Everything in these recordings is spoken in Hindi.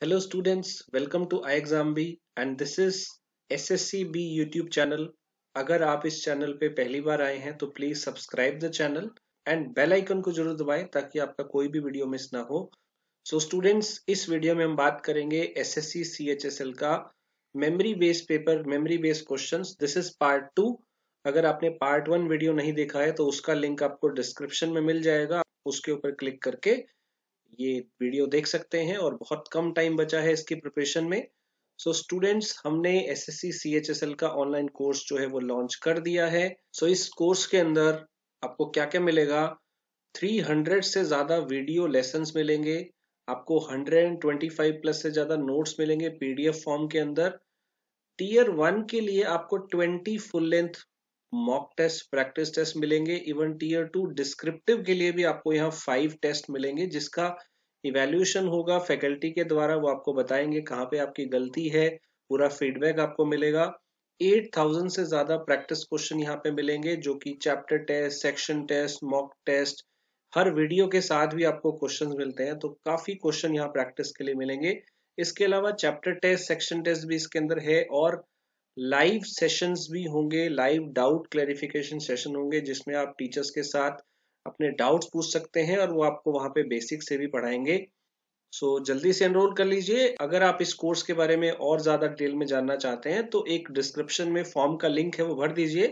Hello students, welcome to iExamB and this is SSCB YouTube channel. अगर आप इस चैनल पे पहली बार आए हैं तो please subscribe the channel and bell icon को जरूर दबाएं ताकि आपका कोई भी वीडियो मिस ना हो सो so स्टूडेंट्स इस वीडियो में हम बात करेंगे S S C C H S L का memory based paper memory based question this is part two अगर आपने पार्ट वन वीडियो नहीं देखा है तो उसका लिंक आपको डिस्क्रिप्शन में मिल जाएगा उसके ऊपर क्लिक करके ये वीडियो देख सकते हैं और बहुत कम टाइम बचा है इसकी प्रिपरेशन में सो so, स्टूडेंट्स हमने एस एस सी का ऑनलाइन कोर्स जो है वो लॉन्च कर दिया है सो so, इस कोर्स के अंदर आपको क्या क्या मिलेगा 300 से ज़्यादा वीडियो लेसन मिलेंगे आपको 125 प्लस से ज़्यादा नोट्स मिलेंगे पीडीएफ फॉर्म के अंदर टीयर वन के लिए आपको 20 full length mock test practice test मिलेंगे इवन टीयर टू डिस्क्रिप्टिव के लिए भी आपको यहाँ फाइव टेस्ट मिलेंगे जिसका इवेल्यूशन होगा फैकल्टी के द्वारा वो आपको बताएंगे कहाँ पे आपकी गलती है पूरा फीडबैक आपको मिलेगा 8000 से ज्यादा प्रैक्टिस क्वेश्चन यहाँ पे मिलेंगे जो कि chapter test section test mock test हर वीडियो के साथ भी आपको क्वेश्चंस मिलते हैं तो काफी क्वेश्चन यहाँ प्रैक्टिस के लिए मिलेंगे इसके अलावा चैप्टर टेस्ट सेक्शन टेस्ट भी इसके अंदर है और लाइव सेशंस भी होंगे लाइव डाउट क्लैरिफिकेशन सेशन होंगे जिसमें आप टीचर्स के साथ अपने डाउट्स पूछ सकते हैं और वो आपको वहां पे बेसिक से भी पढ़ाएंगे सो so, जल्दी से एनरोल कर लीजिए अगर आप इस कोर्स के बारे में और ज़्यादा डिटेल में जानना चाहते हैं तो एक डिस्क्रिप्शन में फॉर्म का लिंक है वो भर दीजिए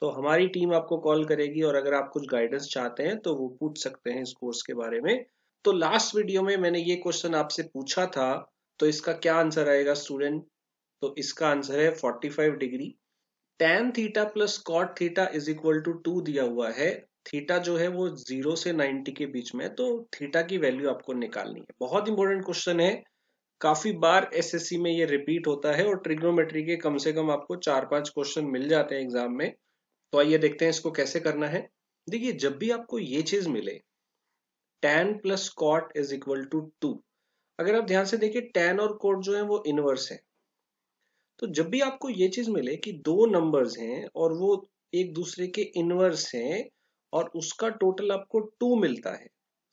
तो हमारी टीम आपको कॉल करेगी और अगर आप कुछ गाइडेंस चाहते हैं तो वो पूछ सकते हैं इस कोर्स के बारे में तो लास्ट वीडियो में मैंने ये क्वेश्चन आपसे पूछा था तो इसका क्या आंसर आएगा स्टूडेंट तो इसका आंसर है 45 degree tan theta plus cot theta is equal to two दिया हुआ है थीटा जो है वो जीरो से नाइनटी के बीच में तो थीटा की वैल्यू आपको निकालनी है बहुत इंपॉर्टेंट क्वेश्चन है काफी बार एसएससी में ये रिपीट होता है और ट्रिग्नोमेट्री के कम से कम आपको चार पांच क्वेश्चन मिल जाते हैं एग्जाम में तो आइए देखते हैं इसको कैसे करना है देखिए जब भी आपको ये चीज मिले tan plus cot is equal to two अगर आप ध्यान से देखिए टेन और कोट जो है वो इनवर्स है तो जब भी आपको ये चीज मिले कि दो नंबर्स हैं और वो एक दूसरे के इनवर्स हैं और उसका टोटल आपको टू मिलता है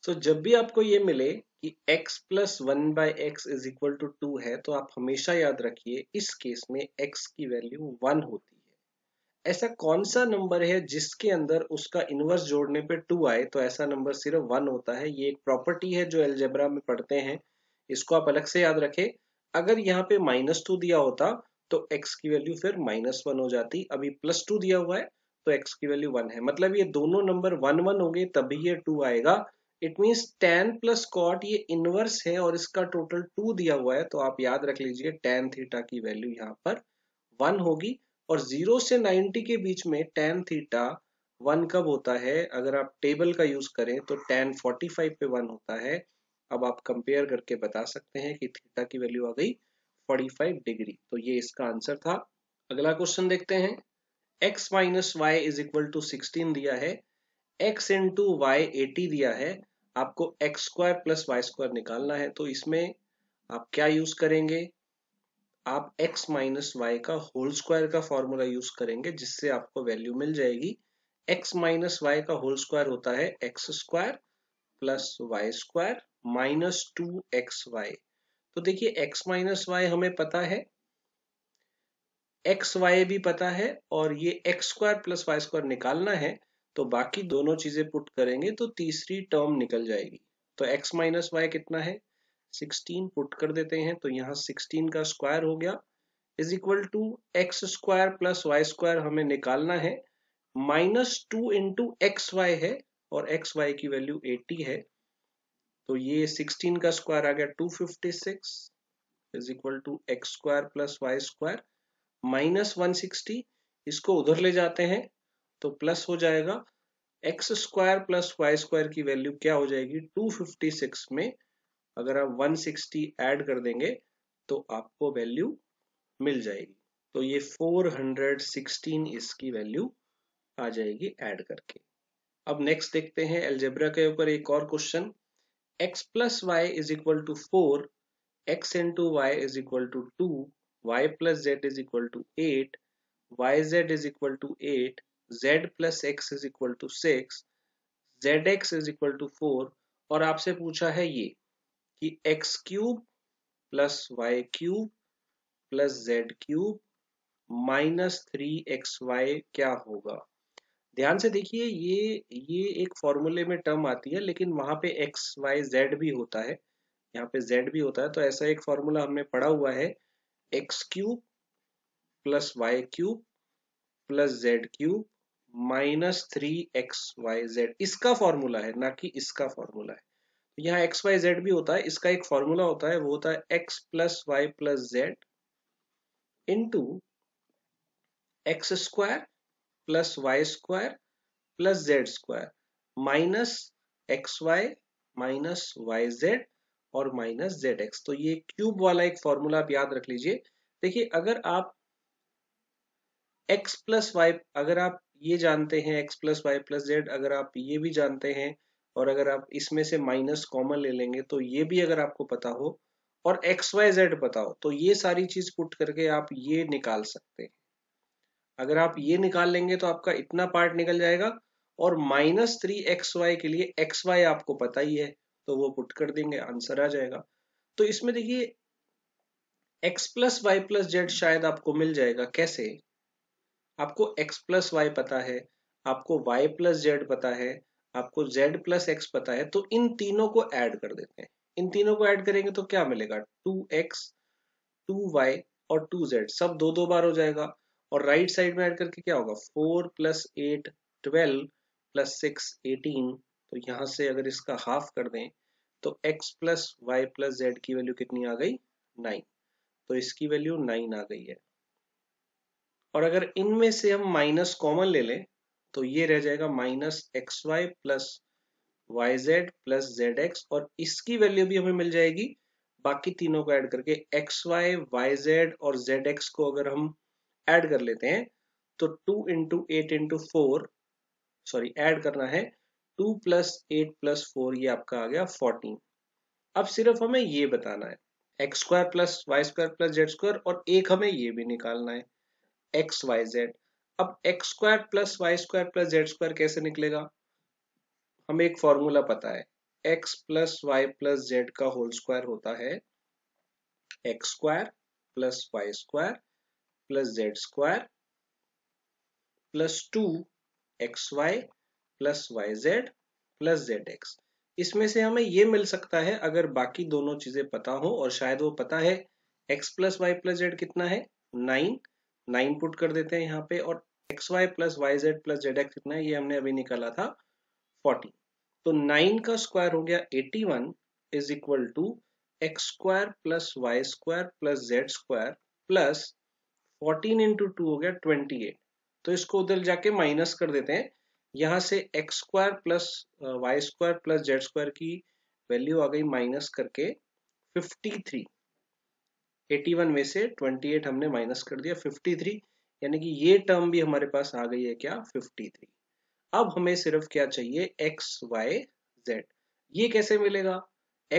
सो so, जब भी आपको ये मिले कि x plus one by x is equal to two है तो आप हमेशा याद रखिए इस केस में x की वैल्यू वन होती है ऐसा कौन सा नंबर है जिसके अंदर उसका इनवर्स जोड़ने पे टू आए तो ऐसा नंबर सिर्फ वन होता है ये एक प्रॉपर्टी है जो एलजेब्रा में पढ़ते हैं इसको आप अलग से याद रखें अगर यहाँ पे माइनस टू दिया होता तो एक्स की वैल्यू फिर माइनस वन हो जाती अभी प्लस टू दिया हुआ है तो एक्स की वैल्यू वन है मतलब ये दोनों नंबर वन वन होंगे तभी ये टू आएगा it mean tan plus cot ये इनवर्स है और इसका टोटल टू दिया हुआ है तो आप याद रख लीजिए टेन थीटा की वैल्यू यहाँ पर वन होगी और जीरो से नाइनटी के बीच में टेन थीटा वन कब होता है अगर आप टेबल का यूज करें तो टेन फोर्टी फाइव पे वन होता है अब आप कंपेयर करके बता सकते हैं कि थीटा की वैल्यू आ गई फोर्टी फाइव डिग्री तो ये इसका आंसर था अगला क्वेश्चन देखते हैं x minus y is equal to sixteen दिया है x इंटू वाई एटी दिया है आपको x square plus y square निकालना है तो इसमें आप क्या यूज करेंगे आप x माइनस वाई का होल स्क्वायर का फॉर्मूला यूज करेंगे जिससे आपको वैल्यू मिल जाएगी x माइनस वाई का होल स्क्वायर होता है x square plus y square minus two x y तो देखिए x माइनस वाई हमें पता है एक्स वाई भी पता है और ये x square plus y square निकालना है तो बाकी दोनों चीजें पुट करेंगे तो तीसरी टर्म निकल जाएगी तो एक्स माइनस वाई कितना है 16 पुट कर देते हैं तो यहाँ 16 का स्क्वायर हो गया is equal to x square plus y square हमें निकालना है minus two into x y है और एक्स वाई की वैल्यू 80 है तो ये 16 का स्क्वायर आ गया 256 fifty six is equal to x square plus y square minus one sixty इसको उधर ले जाते हैं तो प्लस हो जाएगा x square plus y square की वैल्यू क्या हो जाएगी 256 में अगर आप 160 ऐड कर देंगे तो आपको वैल्यू मिल जाएगी तो ये 416 इसकी वैल्यू आ जाएगी ऐड करके अब नेक्स्ट देखते हैं एल्जेब्रा के ऊपर एक और question x plus y is equal to four x into y is equal to two y plus z is equal to 8 yz is equal to 8 z plus x is equal to 6 zx is equal to 4 और आपसे पूछा है ये कि x cube plus y cube plus z cube minus three x y क्या होगा ध्यान से देखिए ये ये एक फॉर्मूले में टर्म आती है लेकिन वहां पे एक्स वाई जेड भी होता है यहाँ पे जेड भी होता है तो ऐसा एक फॉर्मूला हमने पढ़ा हुआ है x cube plus y cube plus z cube minus three x y z इसका फॉर्मूला है ना कि इसका फॉर्मूला है तो यहाँ एक्स वाई जेड भी होता है इसका एक फॉर्मूला होता है वो होता है x plus y plus z into x square plus y square plus z square minus x y minus y z और माइनस जेड एक्स तो ये क्यूब वाला एक फॉर्मूला आप याद रख लीजिए देखिए अगर आप एक्स प्लस वाई अगर आप ये जानते हैं x plus y plus z अगर आप ये भी जानते हैं और अगर आप इसमें से माइनस कॉमन ले लेंगे तो ये भी अगर आपको पता हो और एक्स वाई जेड पता हो तो ये सारी चीज पुट करके आप ये निकाल सकते हैं अगर आप ये निकाल लेंगे तो आपका इतना पार्ट निकल जाएगा और माइनस थ्री एक्स वाई के लिए एक्स वाई आपको पता ही है तो वो पुट कर देंगे आंसर आ जाएगा तो इसमें देखिए x plus y plus z शायद आपको मिल जाएगा कैसे आपको x प्लस वाई पता है आपको y प्लस जेड पता है आपको z प्लस एक्स पता है तो इन तीनों को ऐड कर देते हैं इन तीनों को ऐड करेंगे तो क्या मिलेगा टू एक्स टू वाई और टू जेड सब दो दो बार हो जाएगा और राइट साइड में ऐड करके क्या होगा four plus eight twelve plus six eighteen तो यहां से अगर इसका हाफ कर दें तो x plus y plus z की वैल्यू कितनी आ गई नाइन तो इसकी वैल्यू नाइन आ गई है और अगर इनमें से हम माइनस कॉमन ले लें तो ये रह जाएगा minus x y plus y z plus z x और इसकी वैल्यू भी हमें मिल जाएगी बाकी तीनों को ऐड करके एक्स वाई वाई जेड और जेड एक्स को अगर हम ऐड कर लेते हैं तो two into eight into four sorry add करना है two plus eight plus four ये आपका आ गया फोर्टीन अब सिर्फ हमें ये बताना है x square plus y square plus z square और एक हमें ये भी निकालना है एक्स वाई जेड अब x square plus y square plus z square कैसे निकलेगा हमें एक फॉर्मूला पता है x plus y plus z का होल स्क्वायर होता है x square plus y square plus z square plus two x y plus y z plus z x इसमें से हमें ये मिल सकता है अगर बाकी दोनों चीजें पता हो और शायद वो पता है x plus y plus z कितना है नाइन नाइन पुट कर देते हैं यहाँ पे और x y plus y z plus z x कितना है ये हमने अभी निकाला था फोर्टीन तो नाइन का स्क्वायर हो गया eighty one is equal to x square plus y square plus z square plus fourteen into two हो गया ट्वेंटी एट तो इसको उधर जाके माइनस कर देते हैं यहाँ से x square plus y square plus z square की वैल्यू आ गई माइनस करके 53 81 में से 28 हमने माइनस कर दिया 53 यानी कि ये टर्म भी हमारे पास आ गई है क्या 53 अब हमें सिर्फ क्या चाहिए एक्स वाई जेड ये कैसे मिलेगा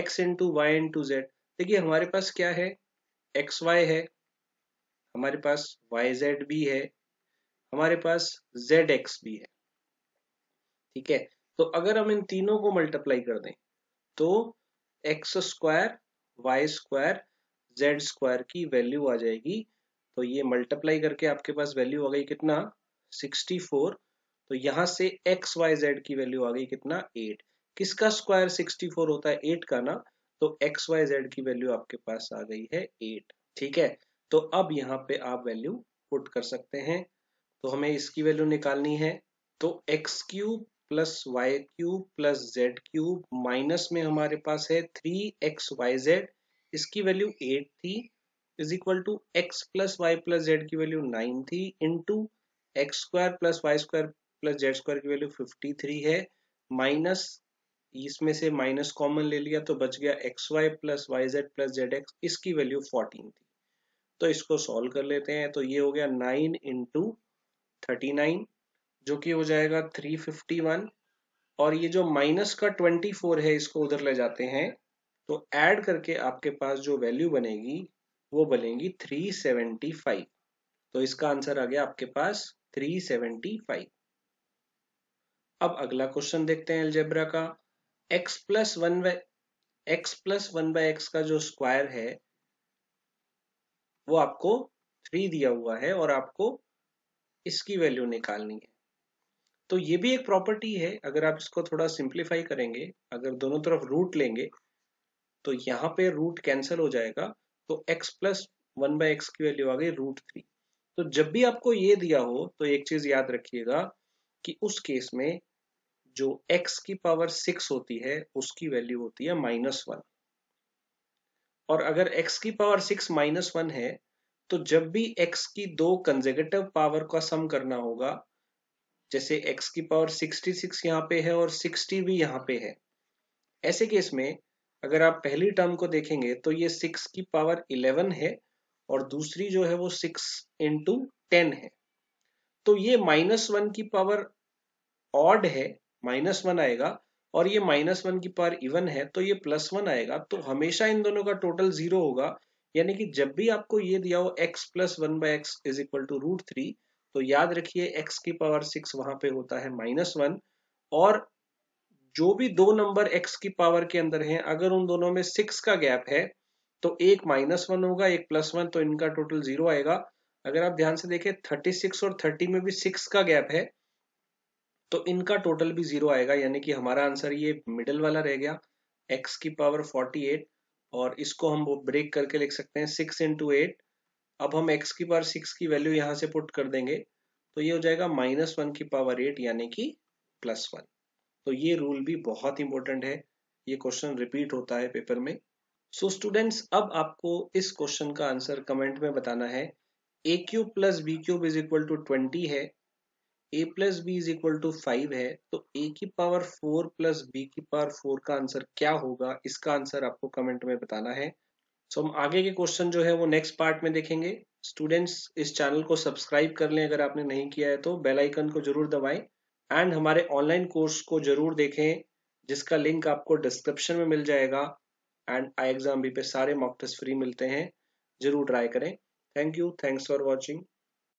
x into y into z देखिए हमारे पास क्या है एक्स वाई है हमारे पास वाई जेड भी है हमारे पास जेड एक्स भी है ठीक है तो अगर हम इन तीनों को मल्टीप्लाई कर दें तो x square y square z square की वैल्यू आ जाएगी तो ये मल्टीप्लाई करके आपके पास वैल्यू आ गई कितना 64 तो यहाँ से एक्स वाई जेड की वैल्यू आ गई कितना 8 किसका स्क्वायर 64 होता है 8 का ना तो एक्स वाई जेड की वैल्यू आपके पास आ गई है 8 ठीक है तो अब यहाँ पे आप वैल्यू पुट कर सकते हैं तो हमें इसकी वैल्यू निकालनी है तो x cube plus y cube plus z cube minus में हमारे पास है थ्री एक्स वाई जेड इसकी वैल्यू एट थी is equal to x plus y plus z की वैल्यू नाइन थी into x square plus y square plus z square की वैल्यू फिफ्टी थ्री है माइनस इसमें से माइनस कॉमन ले लिया तो बच गया x y plus y z plus z x इसकी वैल्यू फोर्टीन थी तो इसको सॉल्व कर लेते हैं तो ये हो गया नाइन इंटू थर्टी नाइन जो कि हो जाएगा 351 और ये जो माइनस का 24 है इसको उधर ले जाते हैं तो ऐड करके आपके पास जो वैल्यू बनेगी वो बनेगी 375 तो इसका आंसर आ गया आपके पास 375 अब अगला क्वेश्चन देखते हैं एल्जेब्रा का x plus one by x plus one by x का जो स्क्वायर है वो आपको थ्री दिया हुआ है और आपको इसकी वैल्यू निकालनी है तो ये भी एक प्रॉपर्टी है अगर आप इसको थोड़ा सिंप्लीफाई करेंगे अगर दोनों तरफ रूट लेंगे तो यहाँ पे रूट कैंसिल हो जाएगा तो x plus one by x की वैल्यू आ गई रूट थ्री तो जब भी आपको ये दिया हो तो एक चीज याद रखिएगा कि उस केस में जो x की पावर सिक्स होती है उसकी वैल्यू होती है माइनस वन और अगर x की पावर सिक्स माइनस वन है तो जब भी x की दो कंजेगेटिव पावर का सम करना होगा जैसे x की पावर 66 यहाँ पे है और 60 भी यहाँ पे है ऐसे केस में अगर आप पहली टर्म को देखेंगे तो ये 6 की पावर 11 है और दूसरी जो है वो 6 इंटू टेन है तो ये माइनस वन की पावर ऑड है माइनस वन आएगा और ये माइनस वन की पावर इवन है तो ये प्लस वन आएगा तो हमेशा इन दोनों का टोटल जीरो होगा यानी कि जब भी आपको ये दिया हो x plus one by x is equal to root three तो याद रखिए x की पावर सिक्स वहां पे होता है माइनस वन और जो भी दो नंबर x की पावर के अंदर हैं अगर उन दोनों में सिक्स का गैप है तो एक माइनस वन होगा एक प्लस वन तो इनका टोटल जीरो आएगा अगर आप ध्यान से देखें थर्टी सिक्स और थर्टी में भी सिक्स का गैप है तो इनका टोटल भी जीरो आएगा यानी कि हमारा आंसर ये मिडल वाला रह गया एक्स की पावर एट और इसको हम ब्रेक करके लिख सकते हैं सिक्स इंटू एट अब हम x की पावर सिक्स की वैल्यू यहाँ से पुट कर देंगे तो ये हो जाएगा माइनस वन की पावर एट यानी कि प्लस वन तो ये रूल भी बहुत इंपॉर्टेंट है ये क्वेश्चन रिपीट होता है पेपर में सो so स्टूडेंट्स अब आपको इस क्वेश्चन का आंसर कमेंट में बताना है a cube plus b cube is equal to twenty है a plus b is equal to five है तो ए की पावर फोर प्लस बी की पावर फोर का आंसर क्या होगा इसका आंसर आपको कमेंट में बताना है सो हम आगे के क्वेश्चन जो है वो नेक्स्ट पार्ट में देखेंगे स्टूडेंट्स इस चैनल को सब्सक्राइब कर लें अगर आपने नहीं किया है तो बेल आइकन को जरूर दबाएं एंड हमारे ऑनलाइन कोर्स को जरूर देखें जिसका लिंक आपको डिस्क्रिप्शन में मिल जाएगा एंड आई एग्जाम भी पे सारे मॉक टेस्ट फ्री मिलते हैं जरूर ट्राई करें thank you thanks for watching